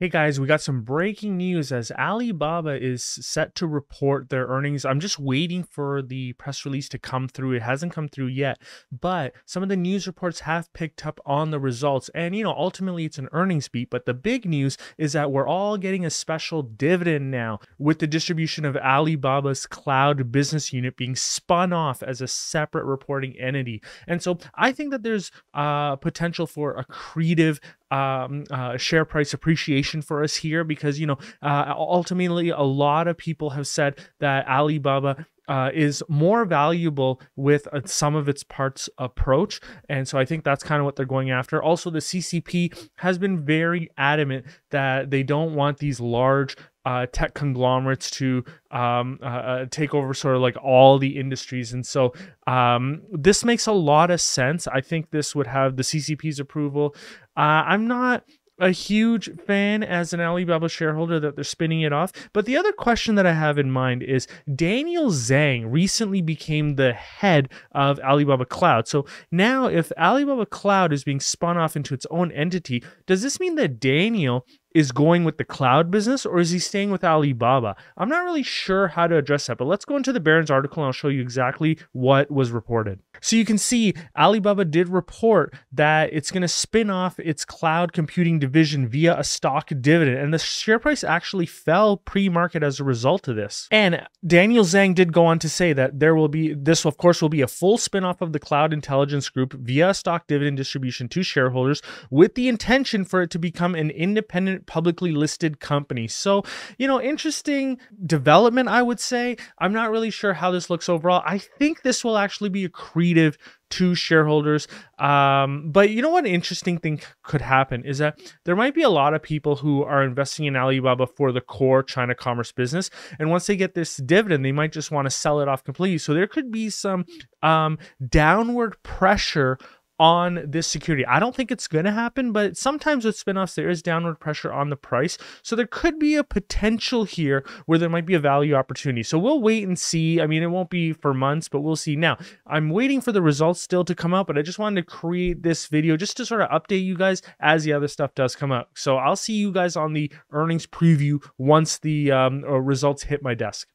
Hey guys, we got some breaking news as Alibaba is set to report their earnings. I'm just waiting for the press release to come through. It hasn't come through yet, but some of the news reports have picked up on the results. And, you know, ultimately it's an earnings beat, but the big news is that we're all getting a special dividend now with the distribution of Alibaba's cloud business unit being spun off as a separate reporting entity. And so I think that there's a uh, potential for accretive um, uh, share price appreciation for us here because you know uh, ultimately a lot of people have said that Alibaba uh, is more valuable with a uh, sum of its parts approach. And so I think that's kind of what they're going after. Also, the CCP has been very adamant that they don't want these large uh, tech conglomerates to um, uh, uh, take over sort of like all the industries. And so um, this makes a lot of sense. I think this would have the CCP's approval. Uh, I'm not a huge fan as an Alibaba shareholder that they're spinning it off. But the other question that I have in mind is Daniel Zhang recently became the head of Alibaba Cloud. So now, if Alibaba Cloud is being spun off into its own entity, does this mean that Daniel is going with the cloud business or is he staying with Alibaba? I'm not really sure how to address that, but let's go into the Barron's article and I'll show you exactly what was reported. So you can see Alibaba did report that it's going to spin off its cloud computing division via a stock dividend, and the share price actually fell pre-market as a result of this. And Daniel Zhang did go on to say that there will be this, of course, will be a full spin-off of the Cloud Intelligence Group via stock dividend distribution to shareholders, with the intention for it to become an independent, publicly listed company. So you know, interesting development, I would say. I'm not really sure how this looks overall. I think this will actually be accretive accretive to shareholders. Um, but you know what interesting thing could happen is that there might be a lot of people who are investing in Alibaba for the core China commerce business, and once they get this dividend, they might just want to sell it off completely. So there could be some um, downward pressure on this security. I don't think it's going to happen, but sometimes with spinoffs, there is downward pressure on the price. So there could be a potential here where there might be a value opportunity. So we'll wait and see. I mean, it won't be for months, but we'll see. Now, I'm waiting for the results still to come out, but I just wanted to create this video just to sort of update you guys as the other stuff does come out. So I'll see you guys on the earnings preview once the um, uh, results hit my desk.